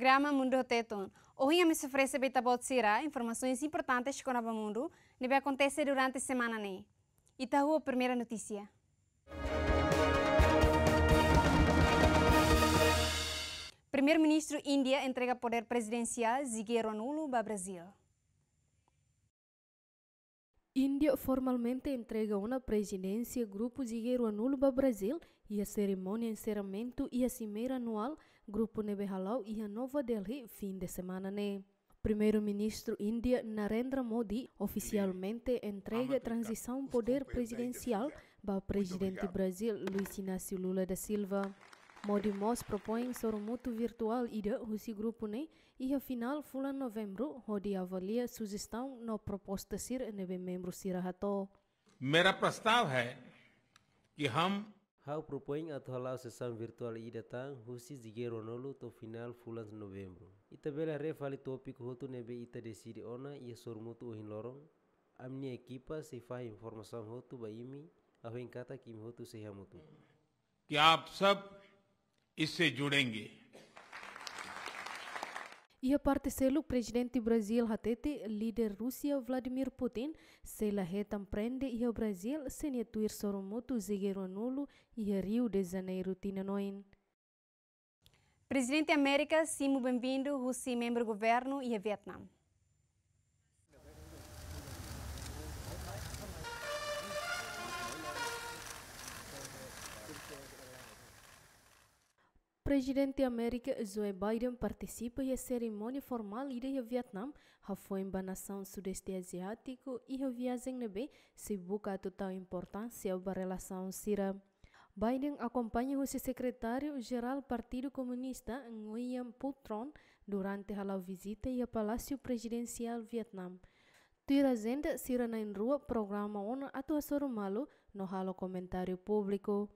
programa Mundo Teton. Hoje me oferece beta botsira informações importantes que o mundo deve acontecer durante a semana. Né? E a primeira notícia. Primeiro-ministro Índia entrega poder presidencial Zigueiro Nulo para Brasil. Índia formalmente entrega uma presidência ao Grupo Zigueiro Anulo para Brasil e a cerimônia de encerramento e a cimeira anual Grupo Nebehalau ia Nova Delhi fim de semana. Né? Primeiro-ministro Índia Narendra Modi oficialmente entrega transição poder presidencial para o presidente Brasil Luiz Inácio Lula da Silva. Modi Mos propõe sormuto virtual ida husi grupo ne né? e a final fulan novembro hodi avalia sugestão no proposta sir nebe membro sirahato. मेरा प्रस्ताव है कि हम Hau atau halau sesam virtual i datang husi zige nolu to final fulan novembro. Ita bela refali topik hotu nebe ita decide ona ia sormutu ohin lorong. amni ekipa equipa se hotu baimi a kata kim hotu sehamutu. hamutu. क्या sab isse judenge. Ia participa presidente Brasil hatete líder Rússia Vladimir Putin, se la prende ia Brasil senia tuir soromoto zegero nulo ia Rio de Janeiro noin. Presidente América, simo bem-vindo, Rússia é membro governo e a Vietnã. presidente da América, Joe Biden, participa da cerimônia formal da Vietnã, que foi em nação sudeste asiático e a viagem nebe se a total importância para a relação Sira. Biden acompanha o secretário-geral do Partido Comunista, Nguyen Phu durante a visita ao Palácio Presidencial Vietnã. Tuirazenda Sira na rua programa ONU Atuasoro malo no halo comentário público.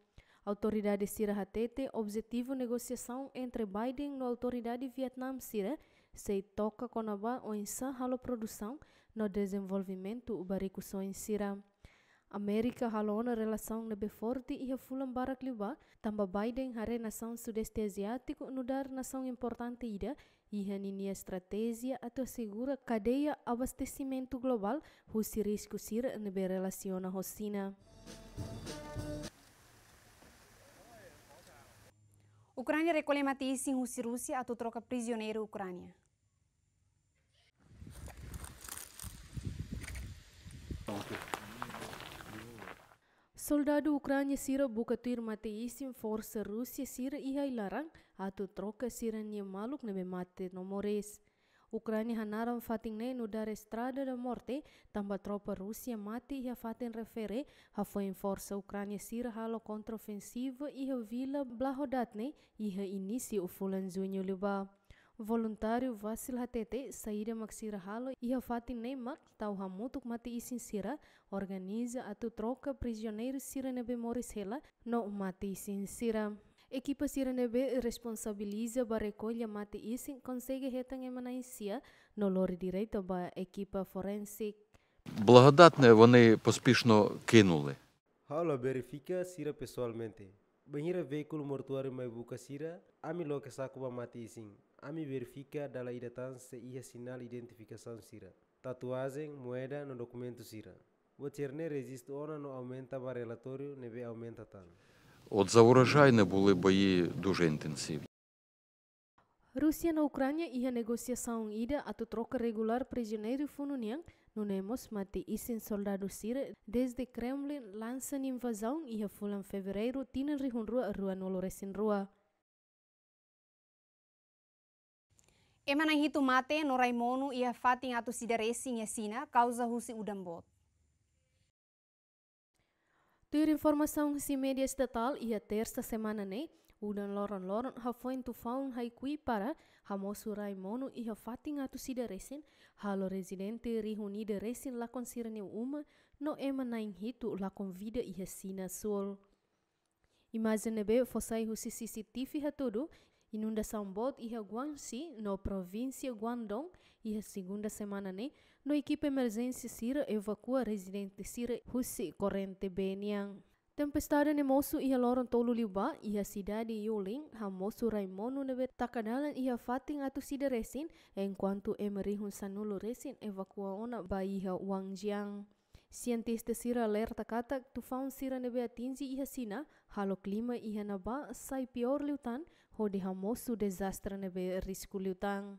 Autoridade Sira-Hatete objetivo negociação entre Biden no Autoridade Vietnam Sira se toca com a onça halo produção no desenvolvimento ubarico só em Sira. América halona relação lebih forte e fulam barak liba tambah Biden hare nação sudeste asiático dar nação importante ida ia ninia estratégia atau segura cadeia abastecimento global o risco sir nebe relaciona hosina. Ucrânia recolhe matizes em Rússia a troca prisioneiro Ucrânia. Soldado Ucrânia sira bukatir mateisim força Rússia sira ihailarang atu troca sira nie maluk nebe mate nomores. Ucrânia hanaram fatin ne no dar estrada da morte, tamba tropa Rusia mati ia fatin refere, ha foi in sirahalo Ucrânia sira halo vila Blahodatne iha inisi ufulan o fulan junho liba. Voluntário Vasil Hatete saída maksira halo iha fatin nei mak tau hamutuk mati isin sirah, organiza atu troka troca sira nebe moris hela no mati isin sirah. Equipa Siranebe responsabiliza ba recolha mate isin consegue retang еманайсія, но лори дирейто ба екіпа форенсик. Благодатне вони поспішно кинули. Halo, verifica Sira pessoalmente. Banheira veículo mortuário mai buca Sira, ami loca sacuba mate isin. Ami verifica dala idatan se ia sinal identificação Sira. Tatuagem, moeda no documento Sira. Vocerne registro ona no aumenta ba relatório neve aumenta tal. От за урожай не були бої дуже інтенсивні. Rusia na Ukraina ia negosiação ida atau troca regular prisioneiro fununian no mati isin soldado sire desde Kremlin lansan invasão ia fulan fevereiro tina rihunrua rua noloresin rua. Emana hitu mate noraimonu iha ia fatin atu resing ia sina causa husi udambot. Ter informação sem média estatal ia terça semana né? o loron Loran Loran foin tu faun hai para ha mosu Raimono e ha fatin atu si resin halo residente reunida de resin la concerne uma no ema nain hitu la convida e ha sina sol. Imagine be fossai husi CCTV ha tudo inundação bot e ha Guangxi no província Guangdong e a segunda semana né? No equipe emergência Sira evacua residente Sira Husi corrente benyang Tempestade ne mosu ia loron tolu liba ia cidade Yuling ha mosu raimonu nebe takadalan ia fating atu sida resin enquanto emerihun sanulo resin evacua ona baiha Wangjiang. Cientista sira alerta kata tufão sira nebe atinzi iha sina, halo clima iha naba sai pior liutan, hode mosu desastre nebe risco liutan.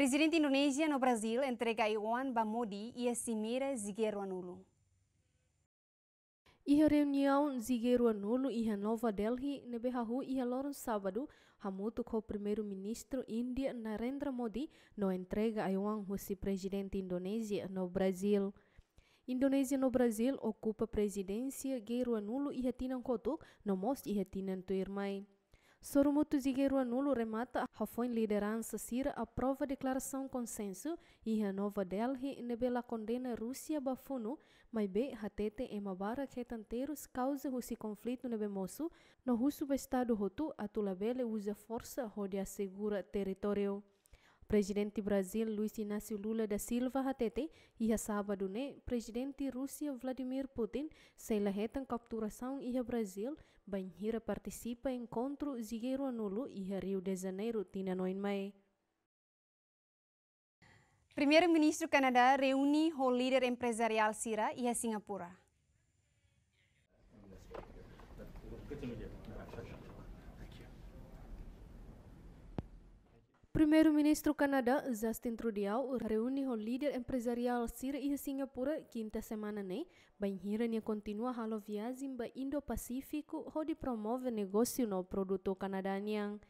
Presidente Indonésia no Brasil entrega Iwan Bamudi e a Simira Zigueruanulu. Iha reunião e a Nova Delhi nebehahu iha loron sábado hamutu o primeiro-ministro Índia Narendra Modi no entrega Iwan Husi presidente Indonésia no Brasil. Indonésia no Brasil ocupa presidência Gueruanulu e tinan kotuk no most iha tinan tuirmai. Sorumuto Zigueiro Anulo remata a foi liderança Sira aprova declaração consenso e a Nova Delhi nebela condena Rússia bafuno, mas be hatete mabara que tanteiros causa rusi conflito nebe moço, no russo estado rotu atulabele usa força rodia segura território. Presidente Brasil Luiz Inácio Lula da Silva hatete a sábado né presidente Rússia Vladimir Putin se lahetan capturação e a Brasil banhira participa encontro zigueiro anulo e Rio de Janeiro tina 9 mai. Primeiro-ministro Canadá reúne o líder empresarial Sira e a Singapura. primeiro-ministro Kanada Justin Trudeau, reuni o líder empresarial sirih e Singapura quinta semana, né? Banhirania continua halo viagem ba Indo-Pacífico, hodi promove negócio no produto canadanian.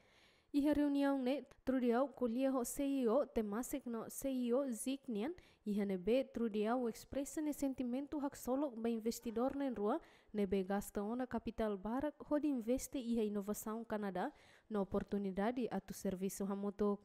E a reunião, ne, Trudeau colhia ho CEO, temasek no CEO Zignian, Iha e ne nebe Trudeau expressa ne sentimento solok ba investidor na rua, nebe gasta ona capital barak hod investe iha inovação Canadá na oportunidade atu serviço hamotok.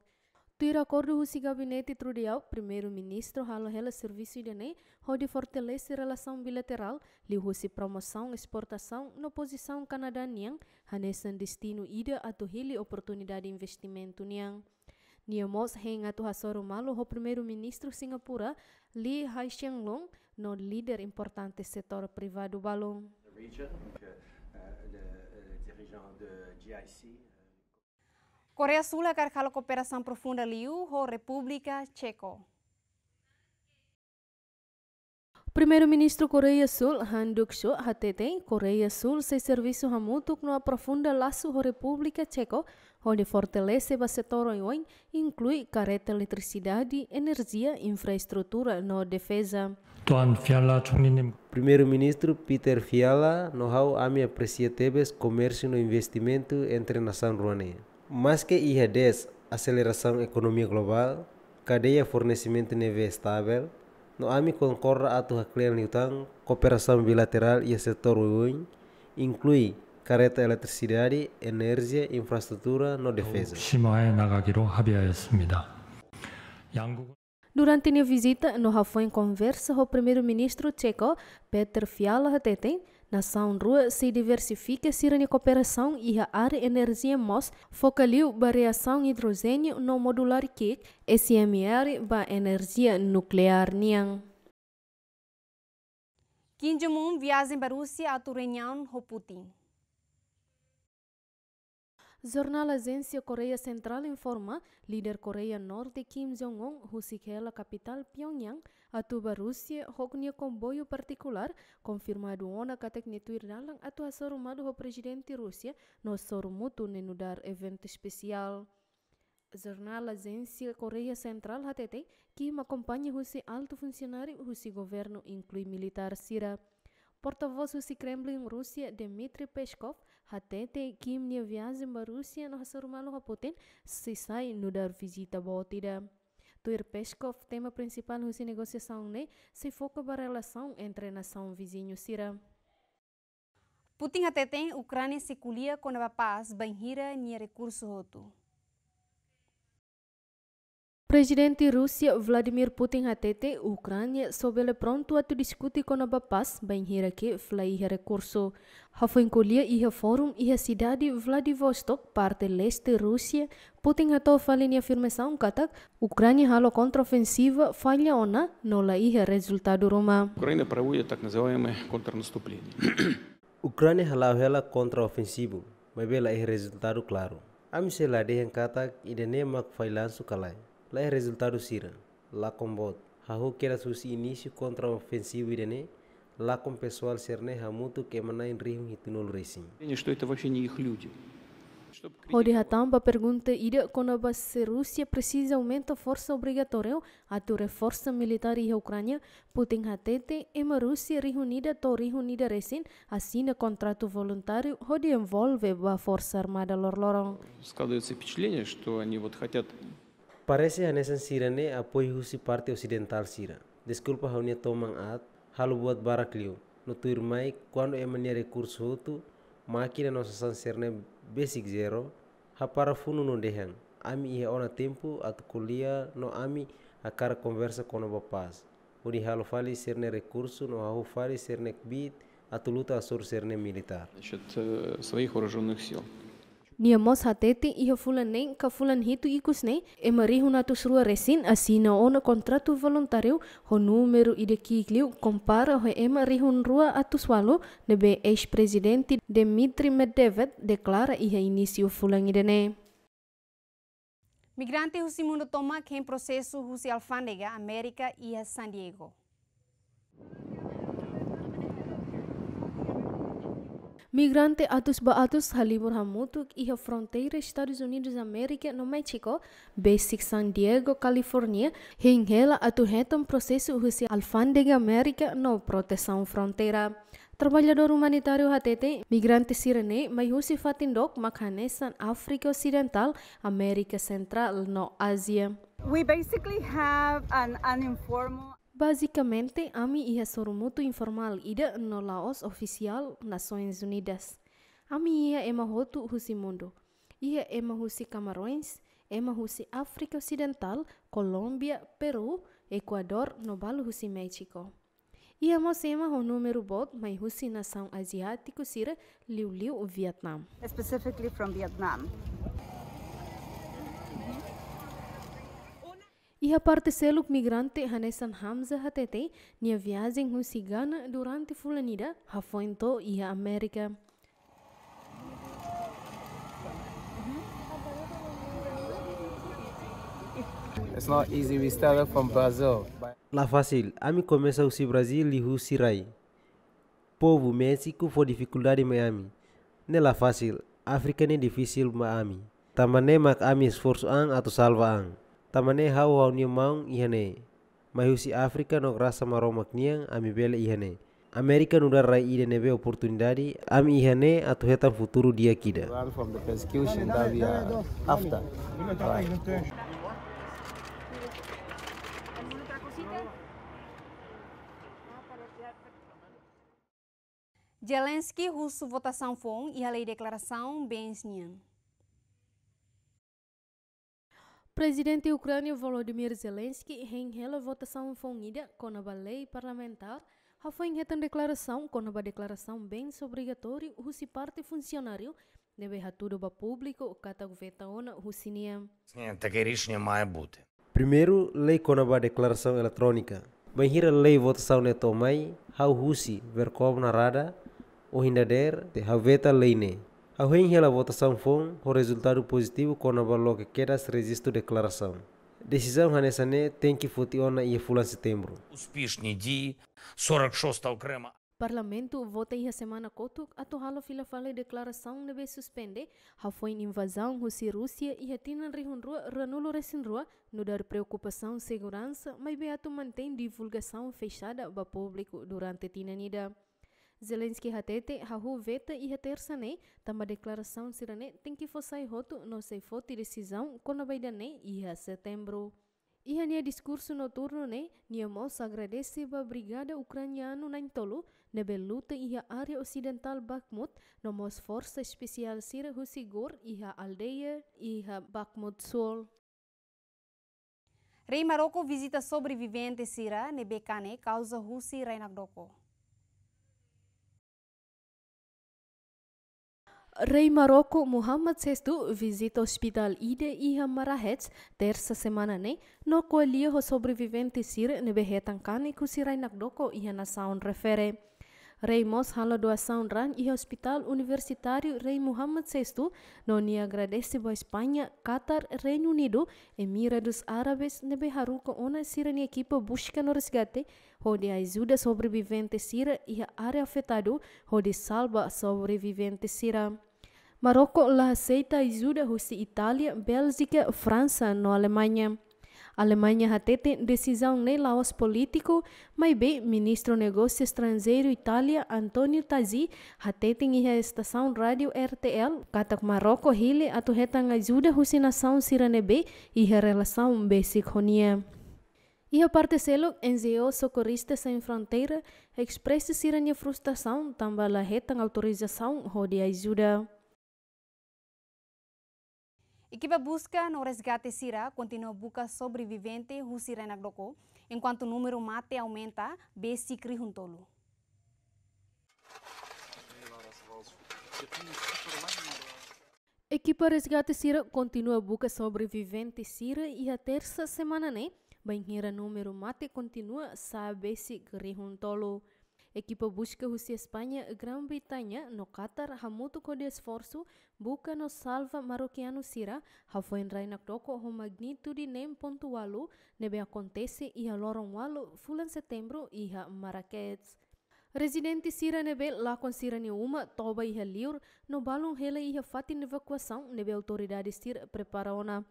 Tuir acordo husi gabinete trudial, primeiro-ministro halo hela serviço idene, hode fortalece relação bilateral, li husi promoção exportação na posição Canadá niang, hanesan destino ida atu hili oportunidade investimento niang. Niamos a tu hasoro malo ho primeiro-ministro Singapura, Lee Hai Long, no líder importante setor privado balão. Euh, euh, euh, Coreia Sul agarra a cooperação profunda Liu, República Tcheca. Primeiro-ministro Coreia Sul Han Duk soo HTT, Coreia Sul se serviço hamutuk no aprofunda laço República Tcheca onde fortalece o setor Oiwan, inclui careta, eletricidade, energia, infraestrutura no defesa. Primeiro-Ministro Peter Fiala nohau ami aprecia tebes comércio no investimento entre nação ruane. Mas que IHDs, aceleração economia global, cadeia fornecimento nível estável, no ami concorra a tua cliente cooperação bilateral e setor Oiwan, inclui careta eletricidade, energia, infraestrutura no defesa. Durante a visita, nós Rafael conversa com o primeiro-ministro tcheco Petr Fiala Tetem, nação rua se diversifica sira a cooperação e a área energia mos focaliu a reação hidrogênio no modular que SMR ba energia nuclear niang. Kim Jong-un viaja para a Rússia a Turenian Putin. Jornal Agência Coreia Central informa, líder Coreia Norte Kim Jong-un, a capital Pyongyang, atuba Rússia, rognia comboio particular, confirmado ona kateknituir dalang atua sorumado o presidente Rússia, no sorumutu nenudar evento especial. Jornal Agência Coreia Central HTT, que acompanha o alto funcionário, o governo inclui militar Sira. Porta-voz do Kremlin Rússia Dmitry Peskov hatete kim ne viazem ba Rússia no hasurmalu Putin, se sai no nudar visita botida. Tuir Peskov, tema principal da negociação, né, se foca para a relação entre a nação vizinho Sira. Putin até tem Ucrânia se colia com a paz, banhira e recurso roto. Presidente Rusia Vladimir Putin hatete Ukraina sobele pronto atu diskuti discute bapas bain hira ke flai recurso. Ha foi encolher iha forum iha e sidadi Vladivostok, parte leste Rusia. Putin hato tofa firme afirmação katak Ukraina halo contraofensiva falia ona, nola la resultado Roma. Ucrânia tak так kontra контрнаступление. Ukraina halau hela contraofensivo, mas bela resultado claro. Am se la katak idene e mak failan sukalai lá é resultado sira, lá combate. Hahu queira susi início contra ofensivo irene, la com pessoal serne hamuto que mana em rio hitunol e racing. Что это вообще не их люди. Rodihatamba pergunta ida quando se Rusia precisa aumenta força obrigatória a tua força militar e Ucrania Putin hatete e a Rússia reunida to reunida recém assina contrato voluntário onde envolve ba força armada lorlorong. Складывается впечатление, что они вот хотят Parece a nesan sira ne apoio husi parte occidental sira. Desculpa haunia tomang at, halu buat barak liu. No tuir mai, kuando é mania recurso hutu, no sasan serne basic zero, ha para funo no dehan. Ami ia ona tempu at kulia no ami a conversa com o bapaz. Uni halo fali serne recurso, no hau fali serne bit, atuluta asur serne militar. Значит, э, своих вооруженных сил nia mos hatete iha fulan nem ka fulan hitu ikus nem e huna natus rua resin asina ona kontratu voluntario. ho número ide kikliu kigliu ho e marihun rua atus walo nebe ex-presidente Dmitry Medvedev deklara iha início fulan idene. Migrante Husimundo Tomac em Husi alfandega Amerika e San Diego. Migrante atos baatos halibur hamutuk iha fronteira Estados Unidos Amerika América no México, basic San Diego, California, hingela atu proses usia husi alfandega América no proteção fronteira. Trabalhador humanitário HTT, migrante sirene, mai husi fatindok makhanesan África Ocidental, América Central no Asia. We basically have an uninformal Basicamente, a mim é muito informal ida no Laos oficial Nações Unidas. A mim é uma roto husi mundo. Ia é uma husi Camarões, é uma husi África Ocidental, Colômbia, Peru, Equador, no balo husi México. Ia mosema o número bot, mais husi nação asiático sira liu liu Vietnam. Specifically from Vietnam. Iha parte seluk migrante Hanesan Hamza hatete nia viagem rusi Gana durante fulanida hafointo iha Amerika. It's not easy. We started from Brazil. La fácil. Ami começa o Brasil e o Sirai. Povo México foi dificuldade Miami. Nela facile, África nem difícil Miami. Tamane mak ami esforço ang atau salva ang. Tamane hau hau ni maung ihane. Mahusi Afrika no rasa maromak niang ami bela ihane. Amerika nu rai ide nebe oportunidade ami ihane atu hetan futuru dia kida. Run Zelensky russo votação foi e a lei declaração bem -sinian. Presidente ucrânio Volodymyr Zelensky reinhela votação fungida com a lei parlamentar, a foi em declaração com a declaração bem obrigatória se parte funcionário deve a tudo para público, cada governo russinia. Primeiro, lei com a declaração eletrônica. Banhira lei votação ne tomai, hau russi verkovna rada, o hindader, de haveta lei ne. Ao reingelar a votação foi o resultado positivo com a valor que queda a declaração. Decisão Hanessane tem que votar na Iefula setembro. Успішні дії 46 окрема. Parlamento vota em semana Kotuk a Tohalo fila fala declaração deve suspende a foi invasão Rússia Rússia e a tina rihunrua ranulo resinrua no dar preocupação segurança mas beato mantém divulgação fechada para público durante tina nida. Zelensky hatete hahu veta e reterça ne, tamba declaração sirane tem que fossai roto não sei fote decisão quando setembro. Ia nia discurso noturno ne, nia mos agradece ba brigada Ukrainianu na intolo, ne beluta iha area occidental Bakhmut, no mos força especial sira husigor ia aldeia ia Bakhmut sol. Rei Maroko visita sobrevivente sira nebekane causa reinak doko." Rei Maroko Muhammad Sestu visita o Hospital ide e Hamarahets terça semana ne, no qual ho sobreviventes sir ne berretankan e kusirai nakdoko e a refere. Reimos halo doação ran i e Hospital Universitário Rei Muhammad VI, noni agradece a Espanha, Qatar, Reino Unido, Emirados Árabes, Nebeharuka, ona sirani equipa busca no resgate, onde ajuda sobrevivente sira e a área afetado, salba salva sobrevivente sira. Maroko la seita ajuda husi Italia, Bélgica, França, no Alemanha. Alemanha tem decisão ne laos político, mas bem ministro negócio estrangeiro Itália Antonio Tazi tem em estação rádio RTL, katak Marrocos hile atuhetang ajuda husinação siranebe e relação basic honia. E a parte selo, NGO Socorristas Sem Fronteira expressa-se a frustração, também a autorização, de ajuda. Equipa busca no resgate Sira continua busca sobrevivente Husira Nagdoko, enquanto o número mate aumenta, B.C. Sikri Equipa resgate Sira continua busca sobrevivente Sira e a terça semana, né? Banheira número mate continua, sabe-se equipa busca Rússia Espanha Grã-Bretanha no Qatar muito kode esforço buca no salva marroquiano sira hafoen rainak doko com magnitude nem ponto walu nebe acontece iha lorong walu fulan setembro iha Marrakech. Residente Sira nebe lá com Sira Neuma, Toba e Heliur, no balão hele e fatin evacuação, nebe autoridade Sira preparou-na.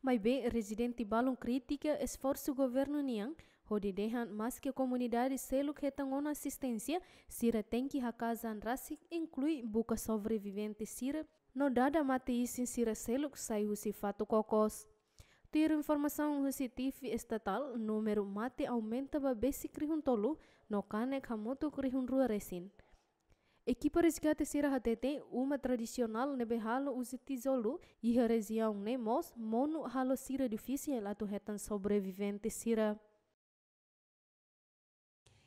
Mas bem, residente balon crítica esforço governo Niang, Onde dehan mas ke komunidade selo que estão asistensia, Sira tem hakazan rasi inclui buka sobrevivente Sira, no dada mati isin Sira seluk sai husi fatu kokos. Tiru informasaun husi TV estatal, numero mate aumenta ba besi krihun tolu, no kane hamoto krihun rua resin. Ekipa resgate Sira Hatete, uma tradisional nebe halo usi tizolu, iha reziaun ne mos, monu halo Sira difisiel atu hetan sobrevivente Sira.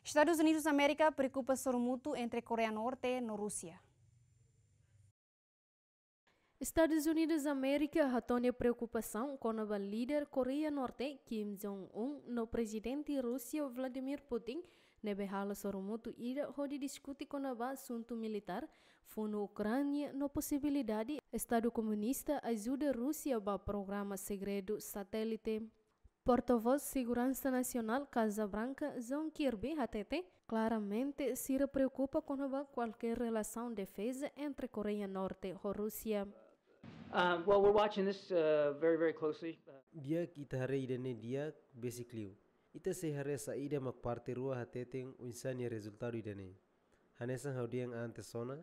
Estados Unidos da América preocupa-se muito entre Coreia Norte e Rússia. Estados Unidos da América retorna preocupação com o líder Coreia Norte Kim Jong-un no presidente Rússia Vladimir Putin Nebe hala soromoto ira hodi com o assunto militar funo Ucrânia no possibilidade Estado comunista ajuda Rússia ba programa segredo satélite porto voz de Segurança Nacional Casa Branca, John Kirby, HTT, claramente se preocupa com qualquer relação defesa entre Coreia Norte e Rússia. Uh, well, we're watching this uh, very, very closely. Dia kita hari ini dia basically. Ita se hari saida mak parte rua hateteng unsani resultado idane. Hanesan haudiang ante sona,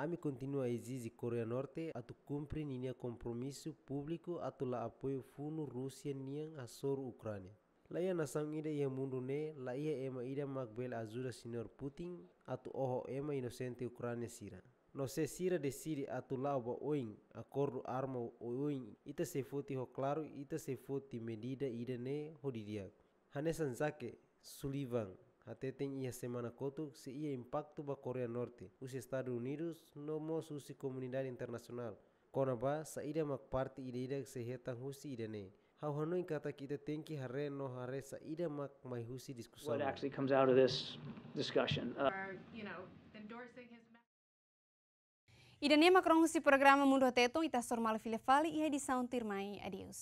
Ami continua a exigir Coreia Norte a tu cumpre nia compromisso público a tu la apoio fundo Rússia nian a sor Ucrânia. La ia sang ida ia mundo ne, la ia ema ida magbel azura senhor Putin a tu oho ema inocente Ucrânia sira. No se sira de siri a tu oba oin, acordo arma oin, ita se foti ho claro, ita se foti medida ida ne hodidiak. Hanesan Zake, Sullivan, até tem ia semana coto se ia impacto ba Coreia Norte, os Estados Unidos no mos susi comunidade internacional. Kona ba sa ida mak parti ida ida se heta husi ida ne. How hanoi kata kita tenki hare no hare sa ida mak mai husi diskusi. What actually comes out of this discussion? Uh... Are, you know, endorsing his ne makrong husi programa Mundo Teto ita sormal file fali ia di sound tirmai. Adios.